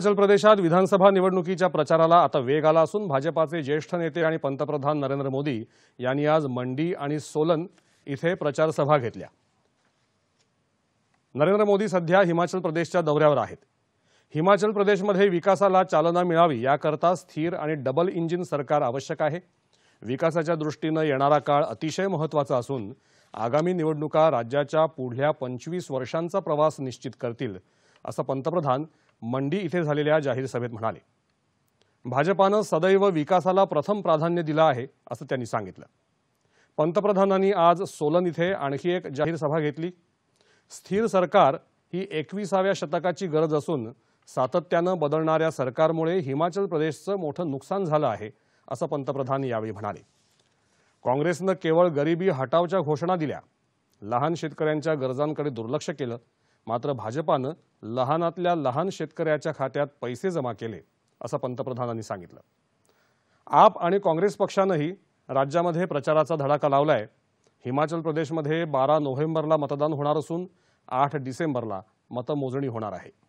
हिमाचल प्रदेशात विधानसभा निवडणुकीच्या प्रचाराला आता वेग आला असून भाजपाचे ज्येष्ठ नेते आणि पंतप्रधान नरेंद्र मोदी यांनी आज मंडी आणि सोलन इथे प्रचारसभा घेतल्या नरेंद्र मोदी सध्या हिमाचल प्रदेशच्या दौऱ्यावर आहेत हिमाचल प्रदेशमध्ये विकासाला चालना मिळावी याकरता स्थिर आणि डबल इंजिन सरकार आवश्यक आहे विकासाच्या दृष्टीनं येणारा काळ अतिशय महत्त्वाचा असून आगामी निवडणुका राज्याच्या पुढल्या पंचवीस वर्षांचा प्रवास निश्चित करतील असं पंतप्रधान मंडी इथे झालेल्या जाहीर सभेत म्हणाले भाजपानं सदैव विकासाला प्रथम प्राधान्य दिलं आहे असं त्यांनी सांगितलं पंतप्रधानांनी आज सोलन इथे आणखी एक जाहीर सभा घेतली स्थिर सरकार ही एकविसाव्या शतकाची गरज असून सातत्यानं बदलणाऱ्या सरकारमुळे हिमाचल प्रदेशचं मोठं नुकसान झालं आहे असं पंतप्रधान यावेळी म्हणाले काँग्रेसनं केवळ गरिबी हटावच्या घोषणा दिल्या लहान शेतकऱ्यांच्या गरजांकडे दुर्लक्ष केलं मात्र भाजपानं लहानातल्या लहान शेतकऱ्याच्या खात्यात पैसे जमा केले असं पंतप्रधानांनी सांगितलं आप आणि काँग्रेस पक्षानंही राज्यामध्ये प्रचाराचा धडाका लावला लावलाय हिमाचल प्रदेशमध्ये बारा नोव्हेंबरला मतदान होणार असून आठ डिसेंबरला मतमोजणी होणार आहे